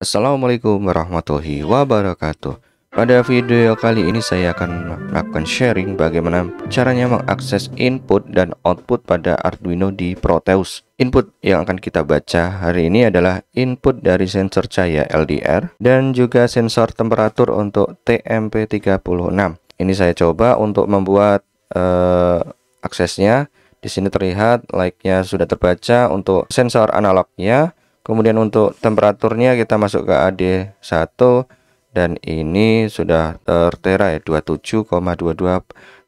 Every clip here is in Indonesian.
Assalamualaikum warahmatullahi wabarakatuh Pada video kali ini saya akan melakukan sharing bagaimana caranya mengakses input dan output pada Arduino di Proteus Input yang akan kita baca hari ini adalah input dari sensor cahaya LDR dan juga sensor temperatur untuk TMP36 Ini saya coba untuk membuat uh, aksesnya di sini terlihat like-nya sudah terbaca untuk sensor analognya kemudian untuk temperaturnya kita masuk ke AD1 dan ini sudah tertera ya 27,22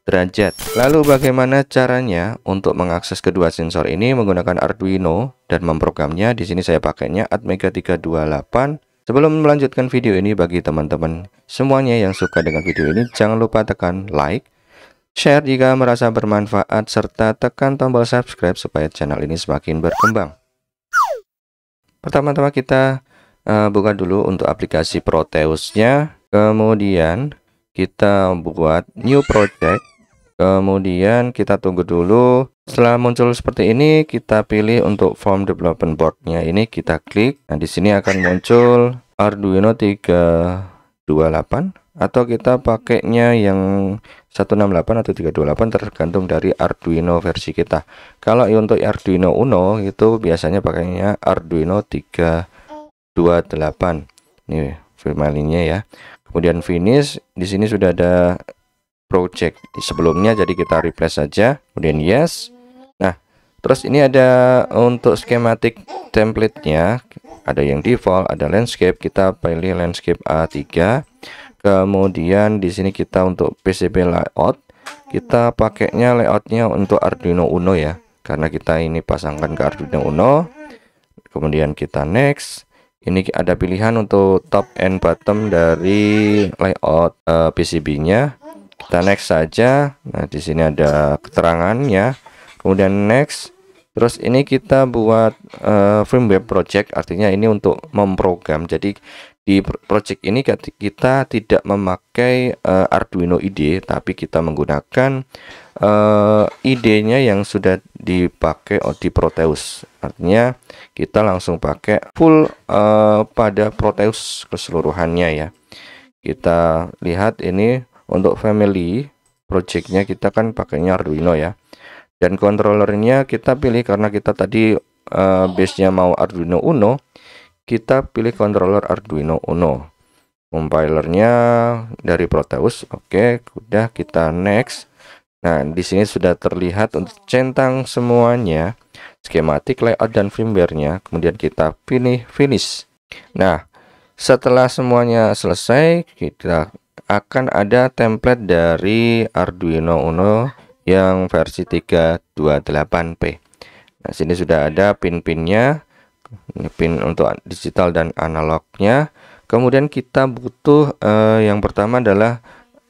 derajat. Lalu bagaimana caranya untuk mengakses kedua sensor ini menggunakan Arduino dan memprogramnya? Di sini saya pakainya Atmega 328. Sebelum melanjutkan video ini bagi teman-teman semuanya yang suka dengan video ini, jangan lupa tekan like, share jika merasa bermanfaat serta tekan tombol subscribe supaya channel ini semakin berkembang. Pertama-tama kita uh, buka dulu untuk aplikasi Proteusnya. Kemudian kita buat new project. Kemudian kita tunggu dulu. Setelah muncul seperti ini, kita pilih untuk form development boardnya ini kita klik. Nah, di sini akan muncul Arduino 328 atau kita pakainya yang 168 atau 328 tergantung dari Arduino versi kita. Kalau untuk Arduino Uno itu biasanya pakainya Arduino 328. ini firmalinya ya. Kemudian finish di sini sudah ada project sebelumnya jadi kita replace saja. Kemudian yes. Nah, terus ini ada untuk skematik templatenya, Ada yang default, ada landscape, kita pilih landscape A3 kemudian di sini kita untuk PCB layout kita pakainya layoutnya untuk Arduino Uno ya karena kita ini pasangkan ke Arduino Uno kemudian kita next ini ada pilihan untuk top and bottom dari layout uh, eh, PCB-nya kita next saja nah di sini ada ya. kemudian next terus ini kita buat uh, eh, firmware project artinya ini untuk memprogram jadi di project ini kita tidak memakai uh, Arduino IDE tapi kita menggunakan uh, eh, nya yang sudah dipakai di Proteus artinya kita langsung pakai full uh, pada Proteus keseluruhannya ya kita lihat ini untuk family projectnya kita kan pakainya Arduino ya dan controllernya kita pilih karena kita tadi uh, base nya mau Arduino Uno kita pilih controller Arduino Uno compilernya dari Proteus oke udah kita next nah di sini sudah terlihat untuk centang semuanya skematik layout dan firmware-nya kemudian kita pilih finish nah setelah semuanya selesai kita akan ada template dari Arduino Uno yang versi 328p nah sini sudah ada pin-pinnya pin untuk digital dan analognya kemudian kita butuh eh, yang pertama adalah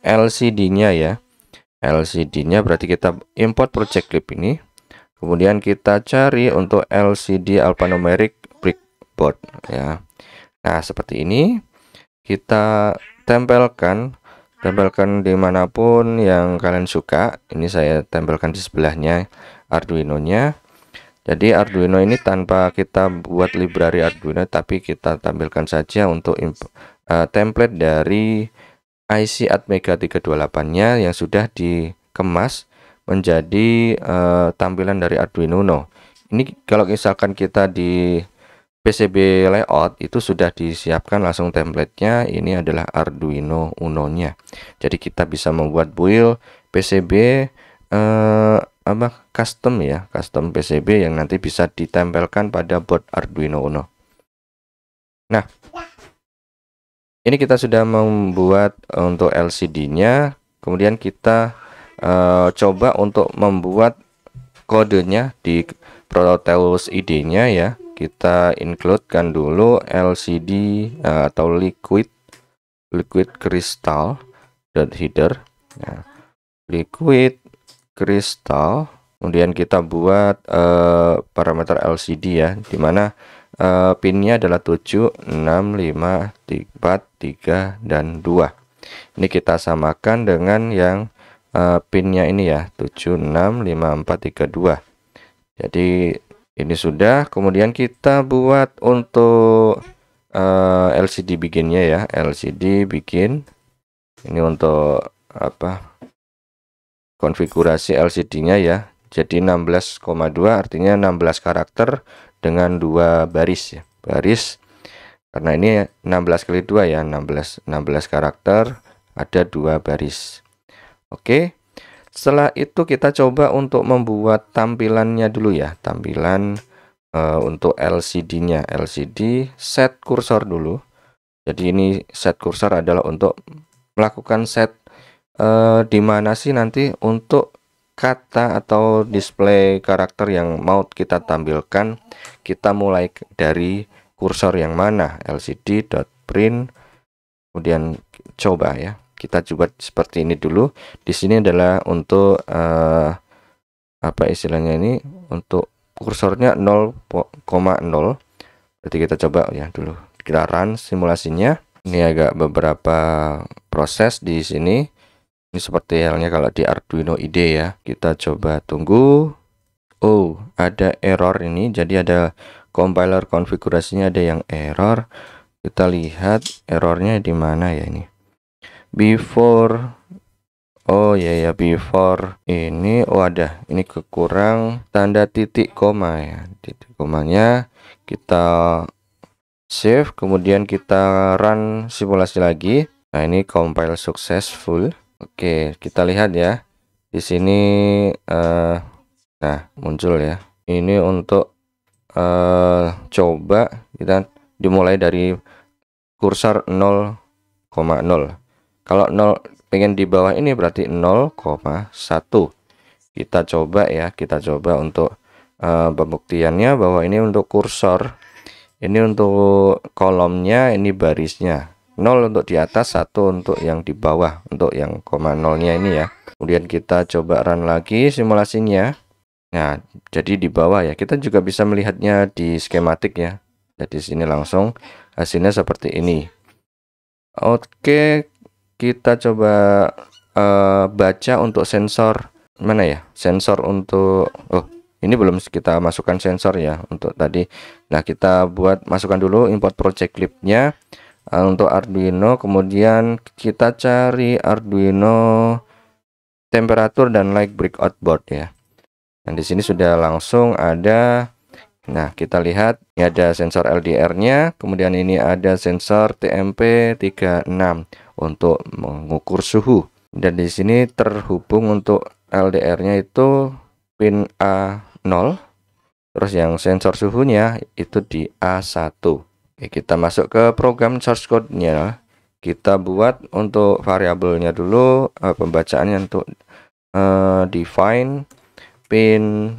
LCD-nya ya LCD-nya berarti kita import project clip ini kemudian kita cari untuk LCD alphanumeric brickboard ya Nah seperti ini kita tempelkan tempelkan dimanapun yang kalian suka ini saya tempelkan di sebelahnya Arduino nya jadi Arduino ini tanpa kita buat library Arduino tapi kita tampilkan saja untuk uh, template dari IC Atmega 328 nya yang sudah dikemas menjadi uh, tampilan dari Arduino Uno ini kalau misalkan kita di PCB layout itu sudah disiapkan langsung templatenya ini adalah Arduino Uno nya jadi kita bisa membuat build PCB eh, apa custom ya custom PCB yang nanti bisa ditempelkan pada board Arduino Uno nah ini kita sudah membuat eh, untuk LCD nya kemudian kita uh, coba untuk membuat kodenya di Proteus ID nya ya kita include kan dulu LCD uh, eh, atau liquid liquid crystal dot header nah, liquid kristal kemudian kita buat uh, parameter LCD ya dimana uh, eh, pinnya adalah 7 6 5 4 3 dan 2 ini kita samakan dengan yang uh, pinnya ini ya 7 6 5 4 3 2 jadi ini sudah kemudian kita buat untuk uh, LCD bikinnya ya LCD bikin ini untuk apa konfigurasi LCD-nya ya. Jadi 16,2 artinya 16 karakter dengan dua baris ya. Baris karena ini 16 kali 2 ya, 16 16 karakter ada dua baris. Oke. Setelah itu kita coba untuk membuat tampilannya dulu ya, tampilan e, untuk LCD-nya. LCD set kursor dulu. Jadi ini set kursor adalah untuk melakukan set eh, di mana sih nanti untuk kata atau display karakter yang mau kita tampilkan kita mulai dari kursor yang mana LCD dot print kemudian coba ya kita coba seperti ini dulu di sini adalah untuk eh, apa istilahnya ini untuk kursornya 0,0 berarti kita coba ya dulu kita run simulasinya ini agak beberapa proses di sini ini seperti halnya kalau di Arduino IDE ya. Kita coba tunggu. Oh, ada error ini. Jadi ada compiler konfigurasinya ada yang error. Kita lihat errornya di mana ya ini. Before Oh ya yeah, ya yeah, before ini oh ada ini kekurang tanda titik koma ya titik komanya kita save kemudian kita run simulasi lagi nah ini compile successful Oke, kita lihat ya. Di sini uh, nah muncul ya. Ini untuk uh, coba kita dimulai dari kursor 0,0. Kalau 0 pengen di bawah ini berarti 0,1. Kita coba ya, kita coba untuk uh, pembuktiannya bahwa ini untuk kursor, ini untuk kolomnya, ini barisnya. 0 untuk di atas, 1 untuk yang di bawah, untuk yang koma nolnya ini ya. Kemudian kita coba run lagi simulasinya. Nah, jadi di bawah ya. Kita juga bisa melihatnya di skematik ya. Jadi nah, sini langsung hasilnya seperti ini. Oke, kita coba uh, baca untuk sensor mana ya? Sensor untuk oh, ini belum kita masukkan sensor ya untuk tadi. Nah, kita buat masukkan dulu import project clipnya Ah, untuk Arduino kemudian kita cari Arduino temperatur dan light breakout board ya Dan di sini sudah langsung ada Nah kita lihat ini ada sensor LDR nya kemudian ini ada sensor TMP36 untuk mengukur suhu dan di sini terhubung untuk LDR nya itu pin A0 terus yang sensor suhunya itu di A1 Oke, kita masuk ke program source code-nya. Kita buat untuk variabelnya dulu uh, pembacaannya untuk uh, define pin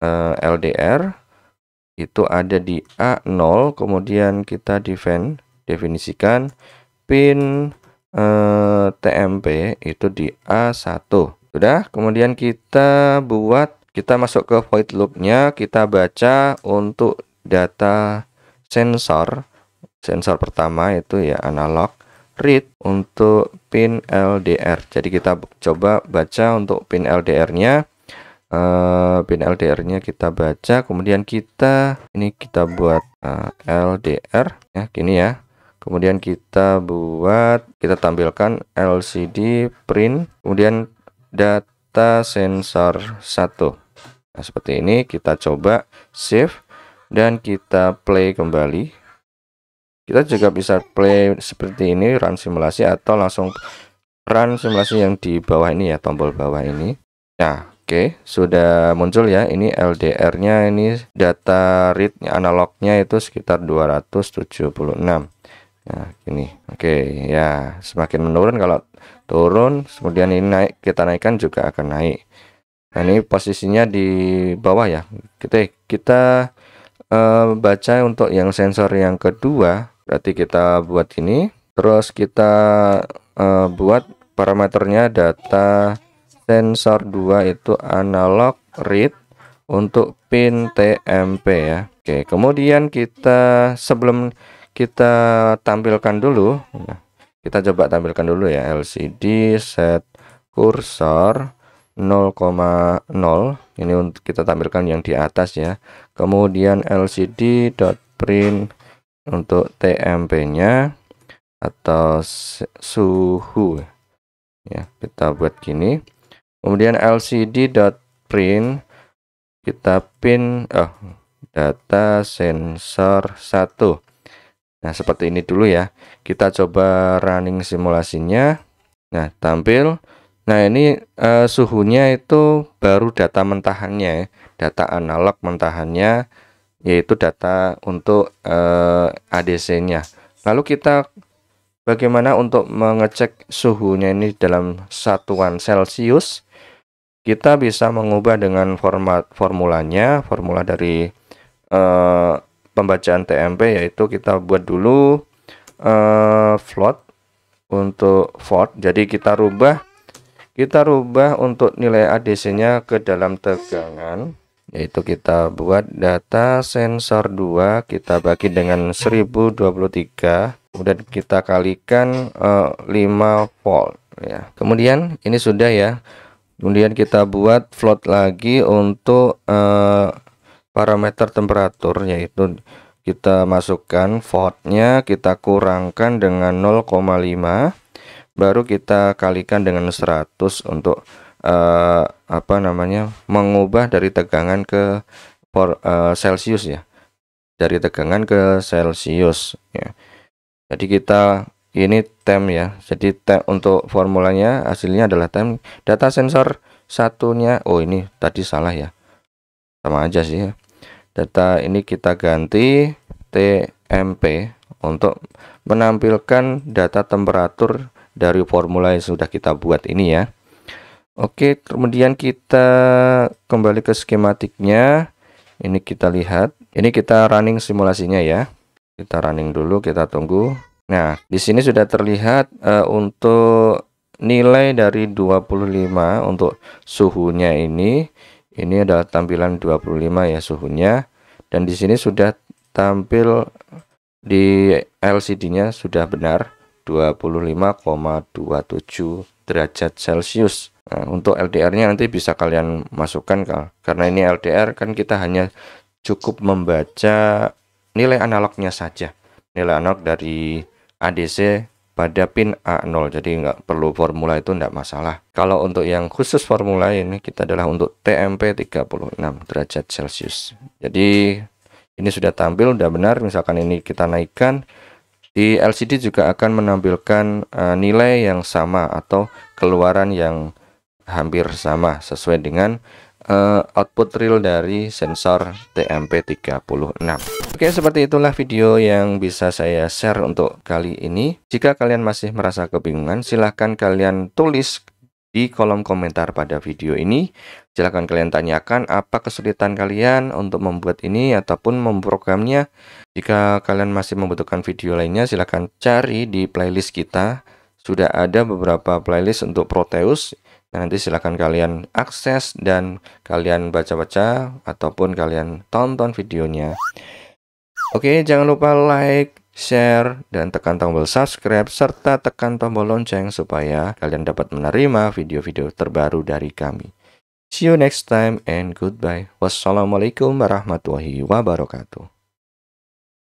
uh, eh, LDR itu ada di A0 kemudian kita define definisikan pin eh, TMP itu di A1 sudah kemudian kita buat kita masuk ke void loop-nya, kita baca untuk data sensor sensor pertama itu ya analog read untuk pin LDR jadi kita coba baca untuk pin LDR nya uh, eh, pin LDR nya kita baca kemudian kita ini kita buat uh, eh, LDR ya gini ya kemudian kita buat kita tampilkan LCD print kemudian data sensor satu nah seperti ini kita coba shift dan kita play kembali kita juga bisa play seperti ini run simulasi atau langsung run simulasi yang di bawah ini ya tombol bawah ini nah oke okay, sudah muncul ya ini LDR nya ini data read analognya itu sekitar 276 nah ini oke okay, ya semakin menurun kalau turun kemudian ini naik kita naikkan juga akan naik nah ini posisinya di bawah ya kita kita Eh, baca untuk yang sensor yang kedua berarti kita buat ini terus kita uh, buat parameternya data sensor 2 itu analog read untuk pin TMP ya Oke kemudian kita sebelum kita tampilkan dulu nah, kita coba tampilkan dulu ya LCD set kursor 0,0 ini untuk kita tampilkan yang di atas ya kemudian LCD.print untuk TMP nya atau suhu ya kita buat gini kemudian LCD.print kita pin oh, data sensor 1 nah seperti ini dulu ya kita coba running simulasinya nah tampil Nah ini uh, suhunya itu baru data mentahannya, ya, data analog mentahannya, yaitu data untuk uh, eh, ADC-nya. Lalu kita bagaimana untuk mengecek suhunya ini dalam satuan Celcius? Kita bisa mengubah dengan format formulanya, formula dari uh, pembacaan TMP yaitu kita buat dulu uh, float untuk volt. Jadi kita rubah kita rubah untuk nilai ADC nya ke dalam tegangan yaitu kita buat data sensor 2 kita bagi dengan 1023 kemudian kita kalikan uh, eh, 5 volt ya kemudian ini sudah ya kemudian kita buat float lagi untuk uh, parameter temperatur yaitu kita masukkan voltnya kita kurangkan dengan 0,5 baru kita kalikan dengan 100 untuk uh, apa namanya mengubah dari tegangan ke por, uh, Celsius ya dari tegangan ke celcius ya. jadi kita ini tem ya jadi tem untuk formulanya hasilnya adalah tem data sensor satunya oh ini tadi salah ya sama aja sih ya data ini kita ganti TMP untuk menampilkan data temperatur dari formula yang sudah kita buat ini ya Oke kemudian kita kembali ke skematiknya ini kita lihat ini kita running simulasinya ya kita running dulu kita tunggu nah di sini sudah terlihat uh, untuk nilai dari 25 untuk suhunya ini ini adalah tampilan 25 ya suhunya dan di sini sudah tampil di LCD-nya sudah benar 25,27 derajat Celcius. Nah, untuk LDR-nya nanti bisa kalian masukkan Karena ini LDR kan kita hanya cukup membaca nilai analognya saja. Nilai analog dari ADC pada pin A0 jadi nggak perlu formula itu nggak masalah kalau untuk yang khusus formula ini kita adalah untuk TMP 36 derajat celcius jadi ini sudah tampil udah benar misalkan ini kita naikkan di LCD juga akan menampilkan uh, nilai yang sama atau keluaran yang hampir sama sesuai dengan uh, output real dari sensor TMP36. Oke, seperti itulah video yang bisa saya share untuk kali ini. Jika kalian masih merasa kebingungan, silahkan kalian tulis di kolom komentar pada video ini. Silahkan kalian tanyakan apa kesulitan kalian untuk membuat ini ataupun memprogramnya. Jika kalian masih membutuhkan video lainnya, silahkan cari di playlist kita. Sudah ada beberapa playlist untuk Proteus. nanti silahkan kalian akses dan kalian baca-baca ataupun kalian tonton videonya. Oke, jangan lupa like, share, dan tekan tombol subscribe, serta tekan tombol lonceng supaya kalian dapat menerima video-video terbaru dari kami. See you next time and goodbye. Wassalamualaikum warahmatullahi wabarakatuh.